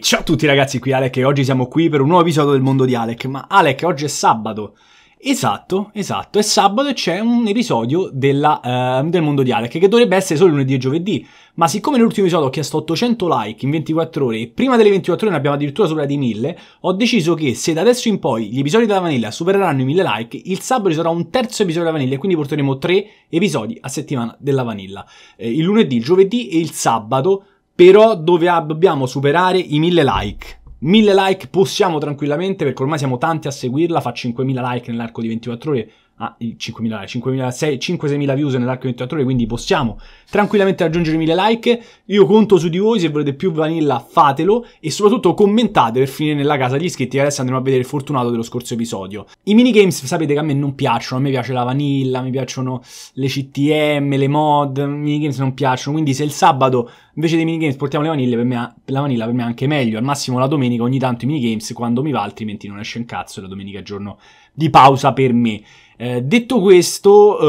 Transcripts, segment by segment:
ciao a tutti ragazzi, qui Alec e oggi siamo qui per un nuovo episodio del mondo di Alec. Ma Alec, oggi è sabato. Esatto, esatto, è sabato e c'è un episodio della, uh, del mondo di Alec che dovrebbe essere solo lunedì e giovedì, ma siccome nell'ultimo episodio ho chiesto 800 like in 24 ore e prima delle 24 ore ne abbiamo addirittura sopra di 1000, ho deciso che se da adesso in poi gli episodi della Vanilla supereranno i 1000 like, il sabato ci sarà un terzo episodio della Vanilla e quindi porteremo tre episodi a settimana della Vanilla, eh, il lunedì, il giovedì e il sabato però dove dobbiamo superare i 1000 like. 1000 like possiamo tranquillamente perché ormai siamo tanti a seguirla, fa 5000 like nell'arco di 24 ore, a 5.000, 5.000, 5-6.000 views nell'arco di 24 ore, quindi possiamo tranquillamente raggiungere 1.000 like. Io conto su di voi, se volete più vanilla fatelo e soprattutto commentate per finire nella casa degli iscritti che adesso andremo a vedere il fortunato dello scorso episodio. I minigames sapete che a me non piacciono, a me piace la vanilla, mi piacciono le CTM, le mod, i minigames non piacciono, quindi se il sabato invece dei minigames portiamo le vanille, per me, la vanilla per me è anche meglio, al massimo la domenica ogni tanto i minigames quando mi va, altrimenti non esce un cazzo, è la domenica è giorno di pausa per me. Eh, detto questo,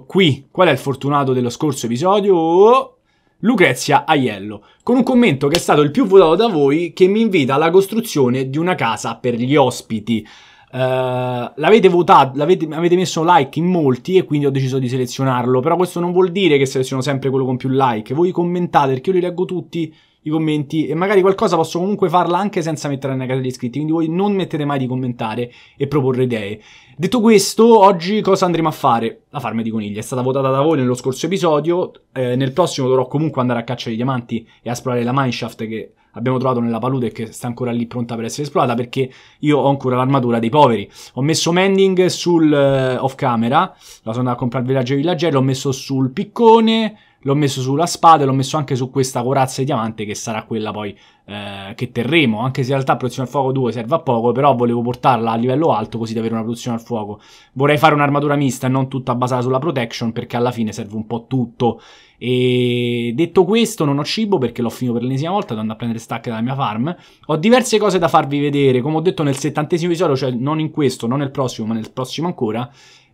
eh, qui, qual è il fortunato dello scorso episodio? Lucrezia Aiello, con un commento che è stato il più votato da voi che mi invita alla costruzione di una casa per gli ospiti. Uh, l'avete votato, l'avete, avete messo like in molti e quindi ho deciso di selezionarlo. Però questo non vuol dire che seleziono sempre quello con più like. Voi commentate perché io li leggo tutti i commenti e magari qualcosa posso comunque farla anche senza mettere nella negare gli iscritti, quindi voi non mettete mai di commentare e proporre idee. Detto questo, oggi cosa andremo a fare? La farma di conigli è stata votata da voi nello scorso episodio, eh, nel prossimo dovrò comunque andare a caccia di diamanti e a esplorare la mineshaft che abbiamo trovato nella palude e che sta ancora lì pronta per essere esplorata perché io ho ancora l'armatura dei poveri. Ho messo Mending sul uh, off camera, la sono andata a comprare il villaggio e il villaggero, ho messo sul piccone, l'ho messo sulla spada e l'ho messo anche su questa corazza di diamante che sarà quella poi eh, che terremo, anche se in realtà produzione al fuoco 2 serve a poco, però volevo portarla a livello alto così da avere una produzione al fuoco. Vorrei fare un'armatura mista e non tutta basata sulla protection perché alla fine serve un po' tutto. E detto questo non ho cibo perché l'ho finito per l'ennesima volta, andando a prendere stacche dalla mia farm. Ho diverse cose da farvi vedere, come ho detto nel settantesimo episodio, cioè non in questo, non nel prossimo, ma nel prossimo ancora,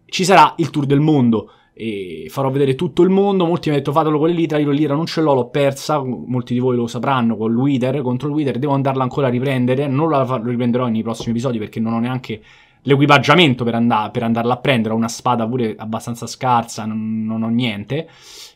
ci sarà il tour del mondo e farò vedere tutto il mondo. Molti mi hanno detto fatelo con l'Itra, io l'Itra non ce l'ho, l'ho persa, molti di voi lo sapranno, con il contro il devo andarla ancora a riprendere, non la riprenderò nei prossimi episodi perché non ho neanche l'equipaggiamento per, andar per, andarla a prendere, ho una spada pure abbastanza scarsa, non, non ho niente,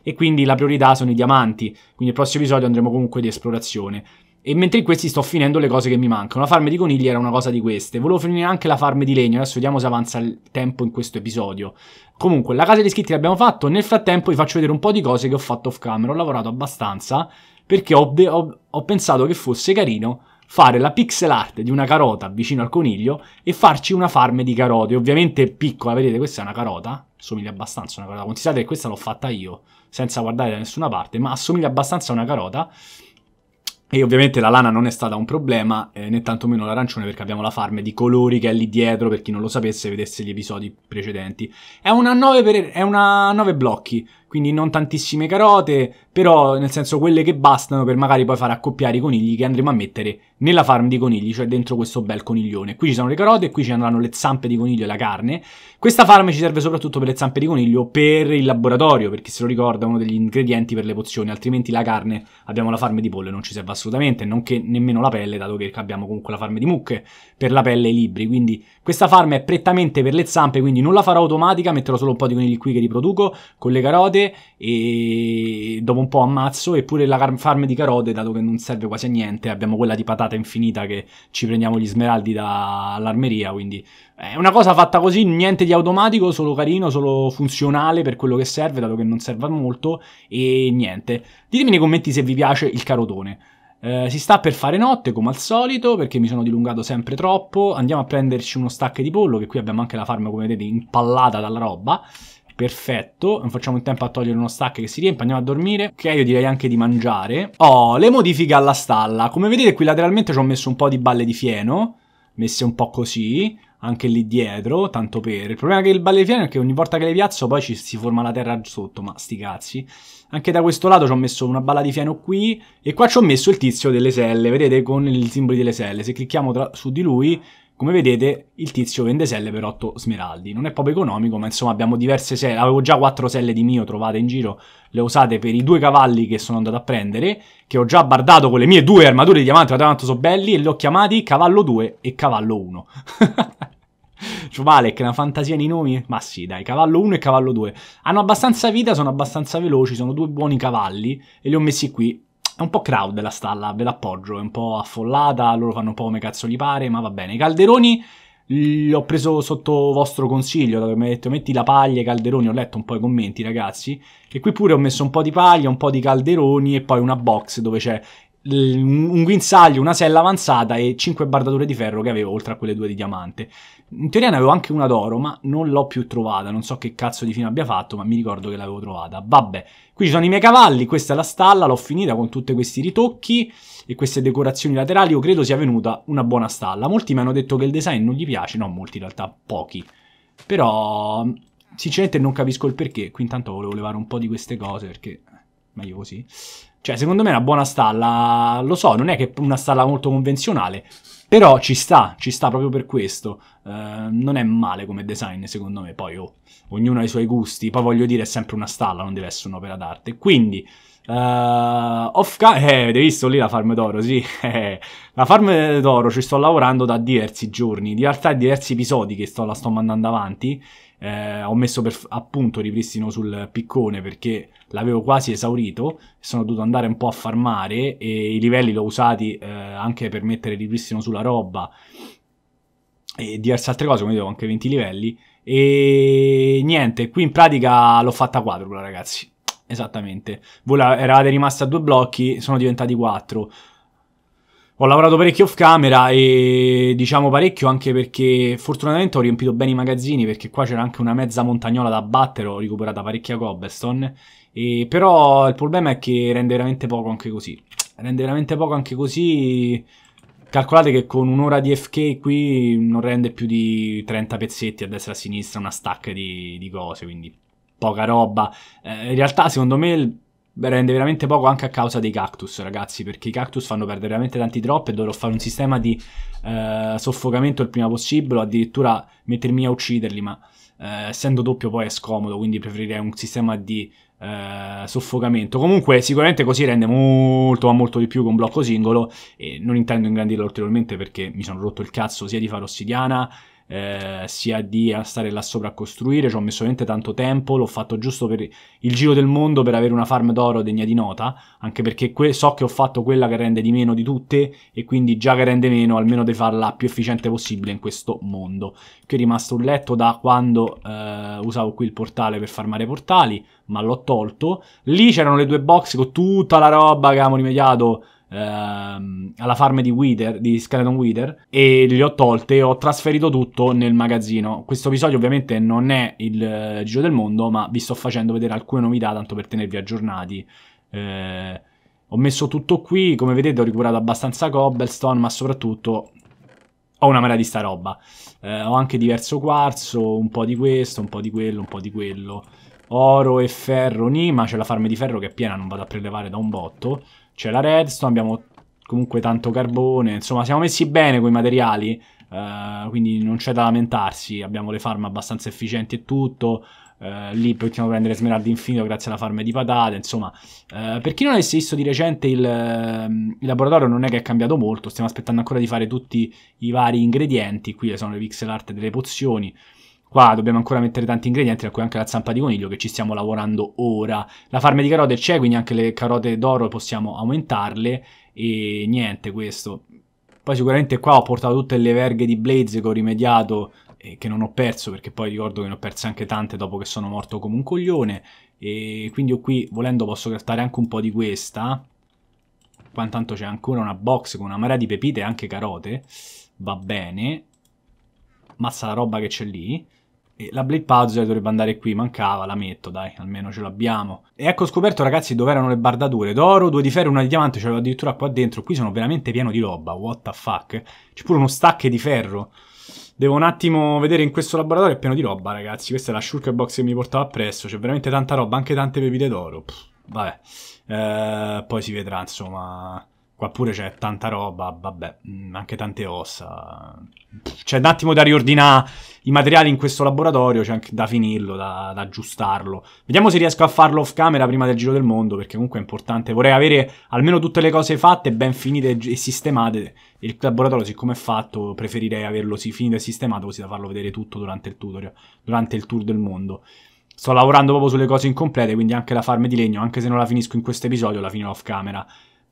e quindi la priorità sono i diamanti, quindi nel prossimo episodio andremo comunque di esplorazione. E mentre in questi sto finendo le cose che mi mancano. La farm di conigli era una cosa di queste. Volevo finire anche la farm di legno. Adesso vediamo se avanza il tempo in questo episodio. Comunque, la casa di iscritti l'abbiamo fatto. Nel frattempo vi faccio vedere un po' di cose che ho fatto off camera. Ho lavorato abbastanza perché ho, ho, ho pensato che fosse carino fare la pixel art di una carota vicino al coniglio e farci una farm di carote. Ovviamente piccola, vedete, questa è una carota, somiglia abbastanza a una carota. Considerate che questa l'ho fatta io, senza guardare da nessuna parte, ma assomiglia abbastanza a una carota. E ovviamente la lana non è stata un problema, eh, né tantomeno l'arancione, perché abbiamo la farm di colori che è lì dietro, per chi non lo sapesse, vedesse gli episodi precedenti. è una 9 blocchi, quindi non tantissime carote, però nel senso quelle che bastano per magari poi far accoppiare i conigli che andremo a mettere nella farm di conigli, cioè dentro questo bel coniglione. Qui ci sono le carote, e qui ci andranno le zampe di coniglio e la carne. Questa farm ci serve soprattutto per le zampe di coniglio per il laboratorio, perché se lo ricorda è uno degli ingredienti per le pozioni, altrimenti la carne abbiamo la farm di pollo non ci serve assolutamente, nonché nemmeno la pelle, dato che abbiamo comunque la farm di mucche per la pelle e i libri, quindi questa farm è prettamente per le zampe, quindi non la farò automatica, metterò solo un po' di conigli qui che riproduco con le carote carote e dopo un po' ammazzo, eppure la farm di carote, dato che non serve quasi a niente, abbiamo quella di patata infinita che ci prendiamo gli smeraldi dall'armeria, quindi è una cosa fatta così, niente di automatico, solo carino, solo funzionale per quello che serve, dato che non serve a molto, e niente. Ditemi nei commenti se vi piace il carotone. Eh, si sta per fare notte come al solito perché mi sono dilungato sempre troppo. Andiamo a prenderci uno stack di pollo che qui abbiamo anche la farm come vedete impallata dalla roba perfetto, non facciamo in tempo a togliere uno stack che si riempie, andiamo a dormire, ok, io direi anche di mangiare. Oh, le modifiche alla stalla, come vedete qui lateralmente ci ho messo un po' di balle di fieno, messe un po' così, anche lì dietro, tanto per... Il problema che il balle di fieno è che ogni volta che le piazzo poi ci si forma la terra sotto, ma sti cazzi. Anche da questo lato ci ho messo una balla di fieno qui, e qua ci ho messo il tizio delle selle, vedete, con i simboli delle selle. Se clicchiamo su di lui come vedete il tizio vende selle per 8 smeraldi, non è proprio economico ma insomma abbiamo diverse selle, avevo già 4 selle di mio trovate in giro, le ho usate per i due cavalli che sono andato a prendere, che ho già bardato con le mie due armature di diamante, ma tanto sono belli e li ho chiamati cavallo 2 e cavallo 1. Cioè, Valek, una fantasia nei nomi? Ma sì, dai, cavallo 1 e cavallo 2. Hanno abbastanza vita, sono abbastanza veloci, sono due buoni cavalli e li ho messi qui è un po' crowd la stalla, ve l'appoggio, è un po' affollata, loro fanno un po' come cazzo gli pare, ma va bene. I calderoni li ho preso sotto vostro consiglio, mi avete detto metti la paglia, e i calderoni, ho letto un po' i commenti ragazzi, che qui pure ho messo un po' di paglia, un po' di calderoni e poi una box dove c'è un guinzaglio, una sella avanzata e 5 bardature di ferro che avevo oltre a quelle due di diamante. In teoria ne avevo anche una d'oro, ma non l'ho più trovata, non so che cazzo di fine abbia fatto, ma mi ricordo che l'avevo trovata. Vabbè, qui ci sono i miei cavalli, questa è la stalla, l'ho finita con tutti questi ritocchi e queste decorazioni laterali, io credo sia venuta una buona stalla. Molti mi hanno detto che il design non gli piace, no, molti in realtà, pochi. Però, sinceramente non capisco il perché, qui intanto volevo levare un po' di queste cose perché meglio così. Cioè, secondo me è una buona stalla, lo so, non è che una stalla molto convenzionale, però ci sta, ci sta proprio per questo. Uh, non è male come design, secondo me. Poi, oh, ognuno ha i suoi gusti. Poi, voglio dire, è sempre una stalla, non deve essere un'opera d'arte. Quindi, uh, off ca- Eh, avete visto lì la Farm d'Oro? Sì, eh, la Farm d'Oro ci sto lavorando da diversi giorni. In realtà, diversi episodi che sto, la sto mandando avanti eh, ho messo per appunto ripristino sul piccone perché l'avevo quasi esaurito, sono dovuto andare un po' a farmare e i livelli l'ho usati eh, anche per mettere ripristino sulla roba e diverse altre cose, come dicevo anche 20 livelli e niente, qui in pratica l'ho fatta quadrupla ragazzi, esattamente, voi eravate rimasti a due blocchi, sono diventati quattro. Ho lavorato parecchio off camera e diciamo parecchio anche perché fortunatamente ho riempito bene i magazzini perché qua c'era anche una mezza montagnola da battere, ho recuperato parecchia cobblestone e, però il problema è che rende veramente poco anche così. Rende veramente poco anche così. Calcolate che con un'ora di FK qui non rende più di 30 pezzetti a destra e a sinistra, una stacca di, di cose, quindi poca roba. Eh, in realtà secondo me Il, rende veramente poco anche a causa dei cactus, ragazzi, perché i cactus fanno perdere veramente tanti drop e dovrò fare un sistema di eh, soffocamento il prima possibile, o addirittura mettermi a ucciderli, ma eh, essendo doppio poi è scomodo, quindi preferirei un sistema di eh, soffocamento. Comunque sicuramente così rende molto ma molto di più che un blocco singolo e non intendo ingrandirlo ulteriormente perché mi sono rotto il cazzo sia di fare ossidiana eh, sia di stare là sopra a costruire, ci ho messo veramente tanto tempo, l'ho fatto giusto per il giro del mondo per avere una farm d'oro degna di nota, anche perché so che ho fatto quella che rende di meno di tutte e quindi già che rende meno almeno devi farla più efficiente possibile in questo mondo. Qui è rimasto un letto da quando eh, usavo qui il portale per farmare portali, ma l'ho tolto. Lì c'erano le due box con tutta la roba che avevamo rimediato ehm, alla farm di Wither, di Skeleton Wither, e le ho tolte e ho trasferito tutto nel magazzino. Questo episodio ovviamente non è il eh, giro del mondo, ma vi sto facendo vedere alcune novità, tanto per tenervi aggiornati. Eh, ho messo tutto qui, come vedete ho recuperato abbastanza cobblestone, ma soprattutto ho una marea di sta roba. Eh, ho anche diverso quarzo, un po' di questo, un po' di quello, un po' di quello. Oro e ferro, ma c'è la farm di ferro che è piena, non vado a prelevare da un botto c'è la redstone, abbiamo comunque tanto carbone, insomma siamo messi bene con i materiali, eh, quindi non c'è da lamentarsi, abbiamo le farm abbastanza efficienti e tutto, eh, lì possiamo prendere smeraldi infinito grazie alla farm di patate, insomma, eh, per chi non avesse visto di recente il, ehm, il, laboratorio non è che è cambiato molto, stiamo aspettando ancora di fare tutti i vari ingredienti, qui sono le pixel art delle pozioni, Qua dobbiamo ancora mettere tanti ingredienti, tra cui anche la zampa di coniglio che ci stiamo lavorando ora. La farme di carote c'è, quindi anche le carote d'oro possiamo aumentarle e niente questo. Poi sicuramente qua ho portato tutte le verghe di Blaze che ho rimediato e che non ho perso perché poi ricordo che ne ho perse anche tante dopo che sono morto come un coglione. E quindi io qui volendo posso craftare anche un po' di questa. Qua intanto c'è ancora una box con una marea di pepite e anche carote. Va bene. Mazza la roba che c'è lì. E la Blade Puzzle dovrebbe andare qui, mancava, la metto, dai, almeno ce l'abbiamo. E ecco scoperto, ragazzi, dove erano le bardature. D'oro, due di ferro, una di diamante, ce l'avevo addirittura qua dentro. Qui sono veramente pieno di roba, what the fuck. C'è pure uno stacche di ferro. Devo un attimo vedere in questo laboratorio, è pieno di roba, ragazzi. Questa è la shulker box che mi portava appresso. C'è veramente tanta roba, anche tante pepite d'oro. Vabbè, eh, poi si vedrà, insomma... Qua pure c'è tanta roba, vabbè, mm, anche tante ossa. C'è un attimo da riordinare i materiali in questo laboratorio, c'è anche da finirlo, da, da, aggiustarlo. Vediamo se riesco a farlo off camera prima del giro del mondo, perché comunque è importante. Vorrei avere almeno tutte le cose fatte, ben finite e sistemate. Il laboratorio, siccome è fatto, preferirei averlo sì, finito e sistemato, così da farlo vedere tutto durante il tutorial, durante il tour del mondo. Sto lavorando proprio sulle cose incomplete, quindi anche la farm di legno, anche se non la finisco in questo episodio, la finirò off camera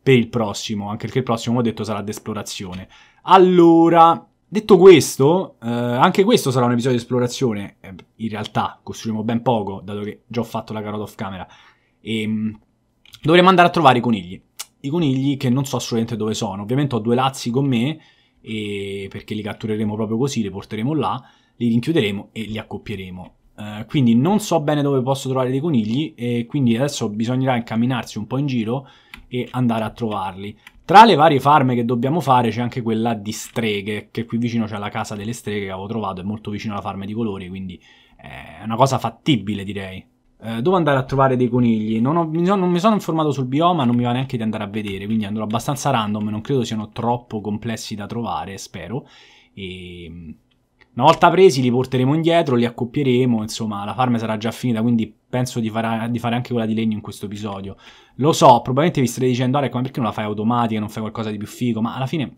per il prossimo, anche perché il prossimo, come ho detto, sarà d'esplorazione. Allora, detto questo, eh, anche questo sarà un episodio di esplorazione, eh, in realtà costruiremo ben poco, dato che già ho fatto la carota off camera, e, ehm, dovremo andare a trovare i conigli. I conigli che non so assolutamente dove sono, ovviamente ho due lazzi con me, e, perché li cattureremo proprio così, li porteremo là, li rinchiuderemo e li accoppieremo. Uh, quindi non so bene dove posso trovare dei conigli e quindi adesso bisognerà incamminarsi un po' in giro e andare a trovarli. Tra le varie farme che dobbiamo fare c'è anche quella di streghe, che qui vicino c'è la casa delle streghe che avevo trovato, è molto vicino alla farma di colori, quindi eh, è una cosa fattibile direi. Eh, dove andare a trovare dei conigli? Non, ho, non, mi sono informato sul bioma, non mi va neanche di andare a vedere, quindi andrò abbastanza random, non credo siano troppo complessi da trovare, spero. E ehm, una volta presi li porteremo indietro, li accoppieremo, insomma la farm sarà già finita, quindi penso di, fare, di fare anche quella di legno in questo episodio. Lo so, probabilmente vi starete dicendo, Alec, ma perché non la fai automatica, non fai qualcosa di più figo? Ma alla fine,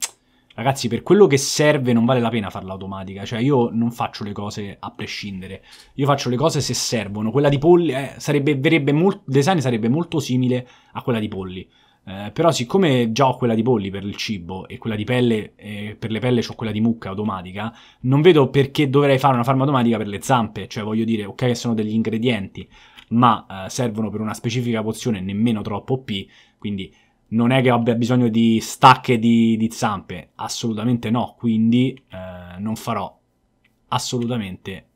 ragazzi, per quello che serve non vale la pena farla automatica, cioè io non faccio le cose a prescindere, io faccio le cose se servono. Quella di Polli, eh, sarebbe, molto, design sarebbe molto simile a quella di Polli eh, però siccome già ho quella di polli per il cibo e quella di pelle, e per le pelle ho quella di mucca automatica, non vedo perché dovrei fare una farma automatica per le zampe, cioè voglio dire, ok che sono degli ingredienti, ma eh, servono per una specifica pozione nemmeno troppo OP, quindi non è che abbia bisogno di stacche di, di zampe, assolutamente no, quindi eh, non farò assolutamente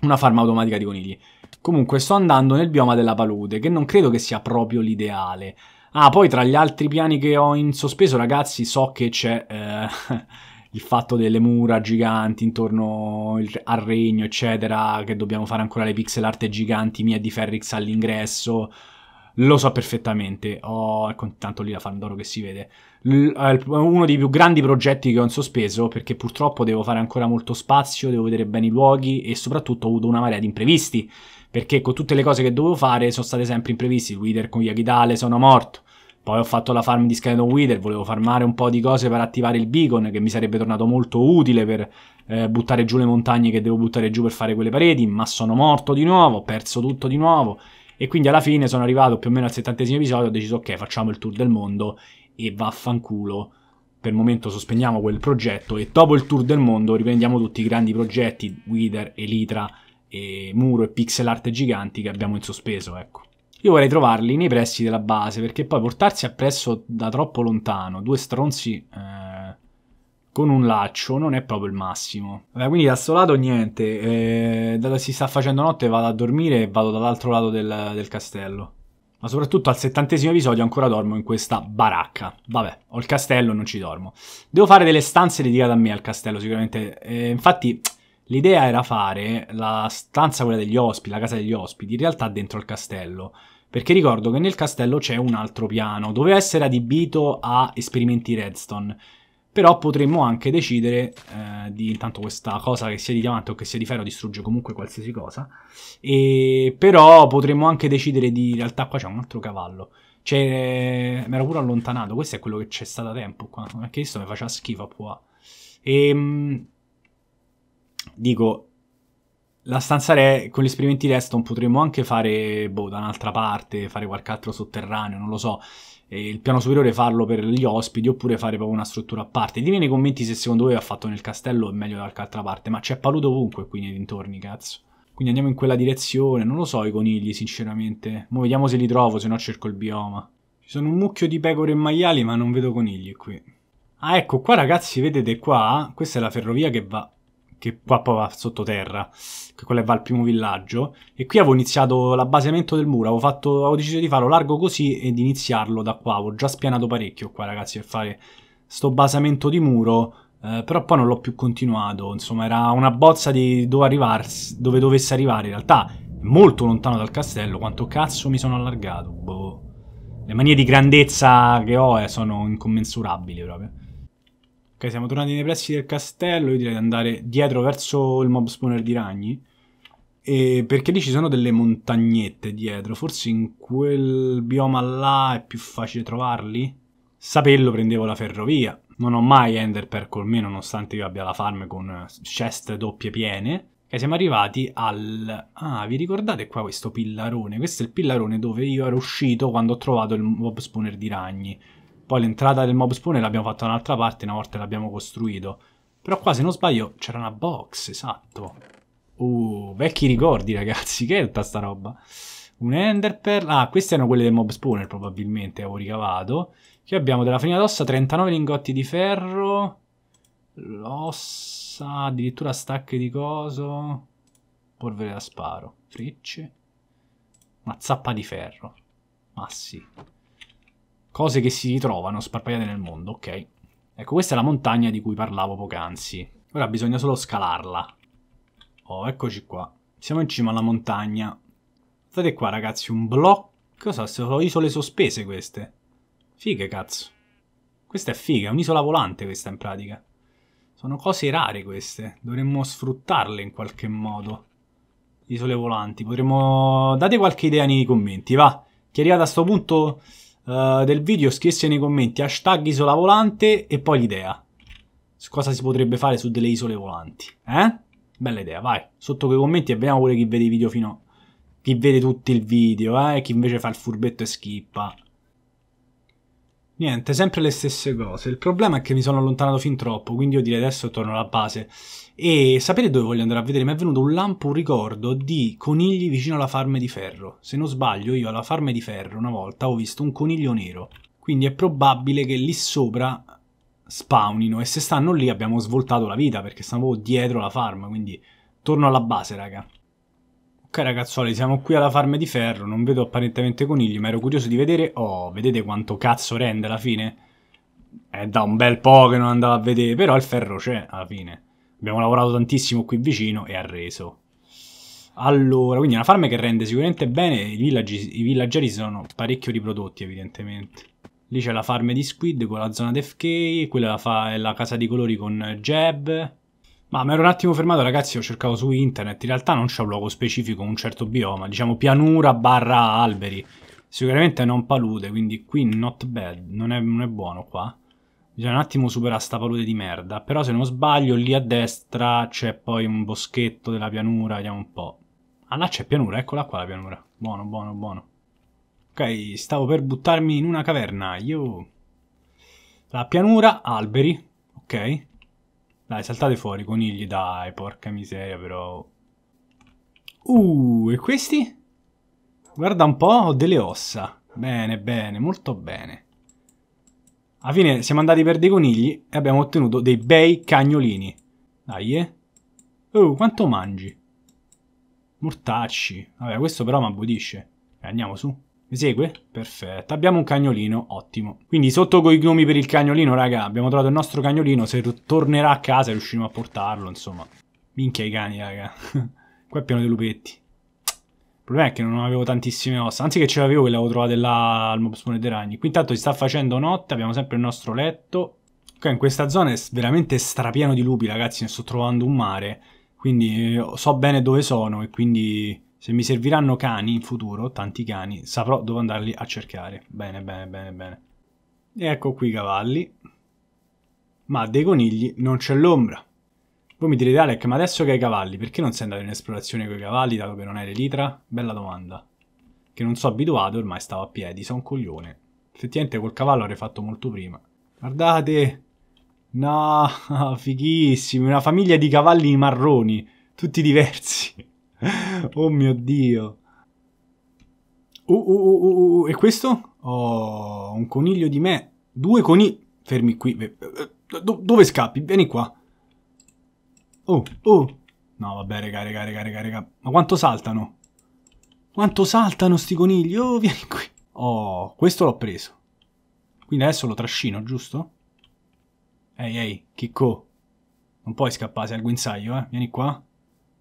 una farma automatica di conigli. Comunque sto andando nel bioma della palude, che non credo che sia proprio l'ideale, Ah, poi tra gli altri piani che ho in sospeso, ragazzi, so che c'è eh, il fatto delle mura giganti intorno al regno, eccetera, che dobbiamo fare ancora le pixel art giganti mie di Ferrix all'ingresso. Lo so perfettamente, ho oh, ecco, tanto lì la Fandoro che si vede. Eh, uno dei più grandi progetti che ho in sospeso perché purtroppo devo fare ancora molto spazio, devo vedere bene i luoghi e soprattutto ho avuto una marea di imprevisti perché con tutte le cose che dovevo fare sono state sempre imprevisti. Wither con Yakidale sono morto. Poi ho fatto la farm di Skeleton Wither, volevo farmare un po' di cose per attivare il beacon che mi sarebbe tornato molto utile per eh, buttare giù le montagne che devo buttare giù per fare quelle pareti, ma sono morto di nuovo, ho perso tutto di nuovo e quindi alla fine sono arrivato più o meno al settantesimo episodio ho deciso ok facciamo il tour del mondo e vaffanculo per il momento sospendiamo quel progetto e dopo il tour del mondo riprendiamo tutti i grandi progetti Wither, Elytra, e muro e pixel art giganti che abbiamo in sospeso, ecco. Io vorrei trovarli nei pressi della base, perché poi portarsi appresso da troppo lontano due stronzi eh, con un laccio non è proprio il massimo. Vabbè, quindi da sto lato niente, eh, si sta facendo notte vado a dormire e vado dall'altro lato del, del castello. Ma soprattutto al settantesimo episodio ancora dormo in questa baracca. Vabbè, ho il castello e non ci dormo. Devo fare delle stanze dedicate a me al castello sicuramente. Eh, infatti L'idea era fare la stanza, quella degli ospiti, la casa degli ospiti, in realtà dentro il castello. Perché ricordo che nel castello c'è un altro piano, doveva essere adibito a esperimenti redstone. Però potremmo anche decidere eh, di intanto questa cosa che sia di diamante o che sia di ferro distrugge comunque qualsiasi cosa. E, però potremmo anche decidere di... In realtà qua c'è un altro cavallo. Cioè, Mi ero pure allontanato. Questo è quello che c'è stato da tempo qua. Perché eh, questo mi faceva schifo a qua. E... Ehm, dico, la stanza re, con gli esperimenti Reston potremmo anche fare, boh, da un'altra parte, fare qualche altro sotterraneo, non lo so, il piano superiore farlo per gli ospiti oppure fare proprio una struttura a parte. Dimmi nei commenti se secondo voi ha fatto nel castello o meglio da qualche altra parte, ma c'è paludo ovunque qui nei dintorni, cazzo. Quindi andiamo in quella direzione, non lo so i conigli sinceramente, mo vediamo se li trovo, se no cerco il bioma. Ci sono un mucchio di pecore e maiali ma non vedo conigli qui. Ah ecco, qua ragazzi vedete qua, questa è la ferrovia che va che qua poi va sottoterra, che quella va al primo villaggio. E qui avevo iniziato l'abbasamento del muro, avevo, fatto, avevo deciso di farlo largo così e di iniziarlo da qua. Avevo già spianato parecchio qua, ragazzi, per fare sto basamento di muro. Eh, però poi non l'ho più continuato, insomma era una bozza di dove, arrivarsi, dove dovesse arrivare in realtà molto lontano dal castello, quanto cazzo mi sono allargato, boh. Le manie di grandezza che ho eh, sono incommensurabili proprio. Ok, siamo tornati nei pressi del castello, io direi di andare dietro verso il mob spawner di ragni. E perché lì ci sono delle montagnette dietro, forse in quel bioma là è più facile trovarli? Sapello prendevo la ferrovia, non ho mai Ender Pearl con nonostante io abbia la farm con chest doppie piene. E siamo arrivati al... Ah, vi ricordate qua questo pillarone? Questo è il pillarone dove io ero uscito quando ho trovato il mob spawner di ragni. Poi l'entrata del mob spawn l'abbiamo fatta da un'altra parte una volta l'abbiamo costruito. Però qua, se non sbaglio, c'era una box, esatto. Uh, vecchi ricordi, ragazzi, che è tutta sta roba? Un enderpearl, ah, queste erano quelle del mob spawner probabilmente, avevo ricavato. Qui abbiamo della farina d'ossa, 39 lingotti di ferro, l'ossa, addirittura stacche di coso, polvere da sparo, frecce, una zappa di ferro. Ma sì. Cose che si ritrovano sparpagliate nel mondo, ok. Ecco, questa è la montagna di cui parlavo poc'anzi. Ora bisogna solo scalarla. Oh, eccoci qua. Siamo in cima alla montagna. State qua, ragazzi, un blocco... Cosa? Sono isole sospese queste. Fighe, cazzo. Questa è figa, è un'isola volante questa in pratica. Sono cose rare queste, dovremmo sfruttarle in qualche modo. Isole volanti, potremmo... Date qualche idea nei commenti, va. Chi è arrivato a sto punto eh, del video scrisse nei commenti hashtag isola volante e poi l'idea. Cosa si potrebbe fare su delle isole volanti? Eh? Bella idea, vai. Sotto quei commenti e vediamo pure chi vede i video fino... a Chi vede tutto il video, eh? Chi invece fa il furbetto e schippa. Niente, sempre le stesse cose. Il problema è che mi sono allontanato fin troppo, quindi io direi adesso torno alla base. E sapete dove voglio andare a vedere? Mi è venuto un lampo, un ricordo di conigli vicino alla farme di ferro. Se non sbaglio, io alla farme di ferro una volta ho visto un coniglio nero. Quindi è probabile che lì sopra spawnino e se stanno lì abbiamo svoltato la vita perché stanno proprio dietro la farm, quindi torno alla base, raga. Ok cioè, ragazzuoli, siamo qui alla farm di ferro, non vedo apparentemente conigli, ma ero curioso di vedere... Oh, vedete quanto cazzo rende alla fine? È eh, da un bel po' che non andavo a vedere, però il ferro c'è alla fine. Abbiamo lavorato tantissimo qui vicino e ha reso. Allora, quindi è una farm che rende sicuramente bene, i, villaggi, i villaggeri sono parecchio riprodotti evidentemente. Lì c'è la farm di Squid con la zona defk, quella è la, è la casa di colori con Jeb... Ma mi ero un attimo fermato, ragazzi, ho cercato su internet. In realtà non c'è un luogo specifico, un certo bioma, diciamo pianura barra alberi. Sicuramente non palude, quindi qui not bad, non è, non è buono qua. Bisogna un attimo superare sta palude di merda. Però se non sbaglio, lì a destra c'è poi un boschetto della pianura, vediamo un po'. Ah, là c'è pianura, eccola qua la pianura. Buono, buono, buono. Ok, stavo per buttarmi in una caverna, io... La pianura, alberi, ok. Dai, saltate fuori, conigli, dai, porca miseria però. Uh, e questi? Guarda un po', ho delle ossa. Bene, bene, molto bene. Alla fine siamo andati per dei conigli e abbiamo ottenuto dei bei cagnolini. Dai, eh. Uh, quanto mangi? Mortacci. Vabbè, questo però mi abbudisce. andiamo su. Mi segue? Perfetto. Abbiamo un cagnolino, ottimo. Quindi sotto con i gnomi per il cagnolino, raga, abbiamo trovato il nostro cagnolino. Se tornerà a casa riusciremo a portarlo, insomma. Minchia i cani, raga. Qua è pieno di lupetti. Il problema è che non avevo tantissime ossa. Anzi che ce l'avevo che l'avevo trovata là al mob spawn dei ragni. Qui intanto si sta facendo notte, abbiamo sempre il nostro letto. Ok, in questa zona è veramente strapieno di lupi, ragazzi. Ne sto trovando un mare. Quindi eh, so bene dove sono e quindi se mi serviranno cani in futuro, tanti cani, saprò dove andarli a cercare. Bene, bene, bene, bene. E ecco qui i cavalli. Ma dei conigli non c'è l'ombra. Voi mi direte Alec, ma adesso che hai i cavalli, perché non sei andato in esplorazione con i cavalli dato che non hai l'elitra? Bella domanda. Che non sono abituato, ormai stavo a piedi, sono un coglione. Effettivamente col cavallo avrei fatto molto prima. Guardate! No, fighissimi, una famiglia di cavalli marroni, tutti diversi oh mio Dio. Uh uh uh, uh, uh, uh, e questo? Oh, un coniglio di me. Due conigli... Fermi qui. Eh, do dove scappi? Vieni qua. Oh, oh. No, vabbè, raga, raga, raga, raga, raga. Ma quanto saltano? Quanto saltano sti conigli? Oh, vieni qui. Oh, questo l'ho preso. Quindi adesso lo trascino, giusto? Ehi, ehi, chicco. Non puoi scappare, sei al guinzaglio, eh. Vieni qua.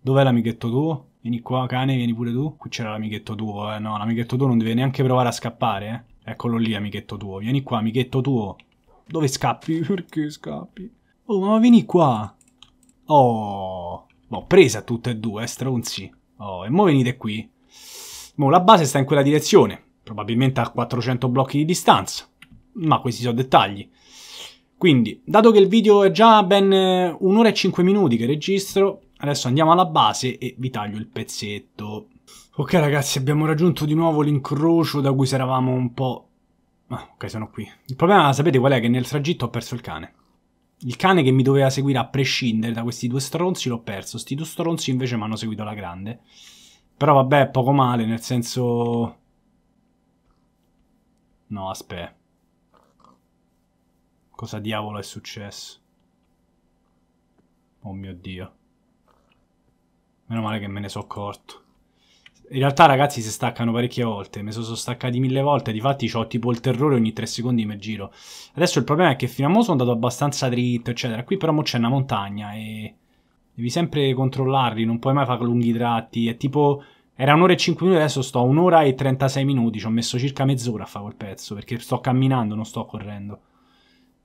Dov'è l'amichetto tuo? Vieni qua, cane, vieni pure tu. Qui c'era l'amichetto tuo, eh. No, l'amichetto tuo non deve neanche provare a scappare, eh. Eccolo lì, amichetto tuo. Vieni qua, amichetto tuo. Dove scappi? Perché scappi? Oh, ma vieni qua. Oh. L'ho presa tutte e due, eh, stronzi. Oh, e mo venite qui. Mo la base sta in quella direzione. Probabilmente a 400 blocchi di distanza. Ma questi sono dettagli. Quindi, dato che il video è già ben eh, un'ora e 5 minuti che registro, Adesso andiamo alla base e vi taglio il pezzetto. Ok ragazzi, abbiamo raggiunto di nuovo l'incrocio da cui eravamo un po'... Ah, ok, sono qui. Il problema, sapete qual è? Che nel tragitto ho perso il cane. Il cane che mi doveva seguire a prescindere da questi due stronzi l'ho perso. Sti due stronzi invece mi hanno seguito la grande. Però vabbè, poco male, nel senso... No, aspetta. Cosa diavolo è successo? Oh mio Dio. Meno male che me ne sono accorto. In realtà, ragazzi, si staccano parecchie volte. Me sono staccati mille volte. Difatti, ho tipo il terrore ogni tre secondi mi giro. Adesso il problema è che fino a mo sono andato abbastanza dritto, eccetera. Qui però mo c'è una montagna e... Devi sempre controllarli, non puoi mai fare lunghi tratti. È tipo... Era un'ora e cinque minuti, adesso sto a un'ora e 36 minuti. Ci ho messo circa mezz'ora a fare quel pezzo, perché sto camminando, non sto correndo.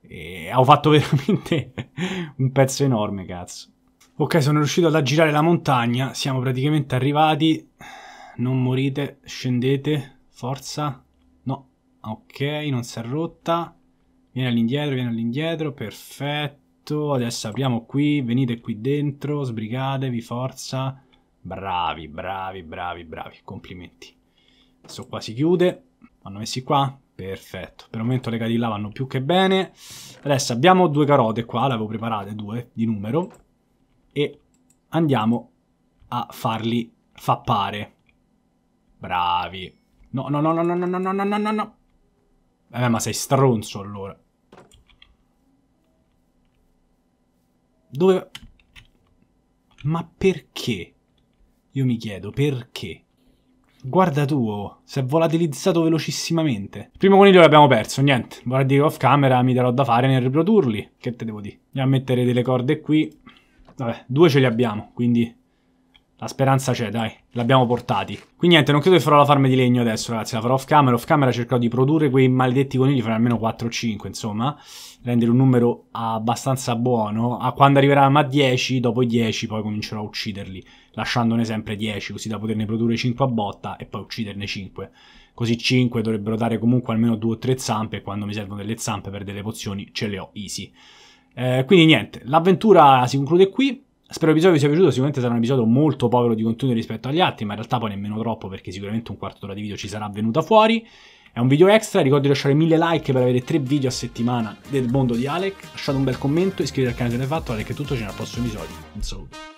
E ho fatto veramente un pezzo enorme, cazzo. Ok, sono riuscito ad aggirare la montagna, siamo praticamente arrivati. Non morite, scendete, forza. No, ok, non si è rotta. viene all'indietro, viene all'indietro, perfetto. Adesso apriamo qui, venite qui dentro, sbrigatevi, forza. Bravi, bravi, bravi, bravi, complimenti. Adesso qua si chiude, vanno messi qua, perfetto. Per il momento le cadilla vanno più che bene. Adesso abbiamo due carote qua, le avevo preparate due di numero e andiamo a farli fappare. Bravi. No, no, no, no, no, no, no, no, no, no, no. Eh, ma sei stronzo allora. Dove... Ma perché? Io mi chiedo, perché? Guarda tu, oh, si è volatilizzato velocissimamente. Il primo coniglio l'abbiamo perso, niente. Vorrei dire off camera, mi darò da fare nel riprodurli. Che te devo dire? Andiamo a mettere delle corde qui. Vabbè, due ce li abbiamo, quindi la speranza c'è, dai, l'abbiamo portati. Quindi niente, non credo che farò la farma di legno adesso, ragazzi, la farò off camera. Off camera cercherò di produrre quei maledetti conigli, farò almeno 4 o 5, insomma. Rendere un numero abbastanza buono. A quando arriveranno a 10, dopo i 10 poi comincerò a ucciderli, lasciandone sempre 10, così da poterne produrre 5 a botta e poi ucciderne 5. Così 5 dovrebbero dare comunque almeno 2 o 3 zampe, e quando mi servono delle zampe per delle pozioni ce le ho easy. Eh, quindi niente, l'avventura si conclude qui. Spero l'episodio vi sia piaciuto, sicuramente sarà un episodio molto povero di contenuti rispetto agli altri, ma in realtà poi nemmeno troppo perché sicuramente un quarto d'ora di video ci sarà venuta fuori. È un video extra, ricordo di lasciare mille like per avere tre video a settimana del mondo di Alec, lasciate un bel commento, iscrivetevi al canale se l'hai fatto, Alec è tutto, ci vediamo al prossimo episodio. Un saluto.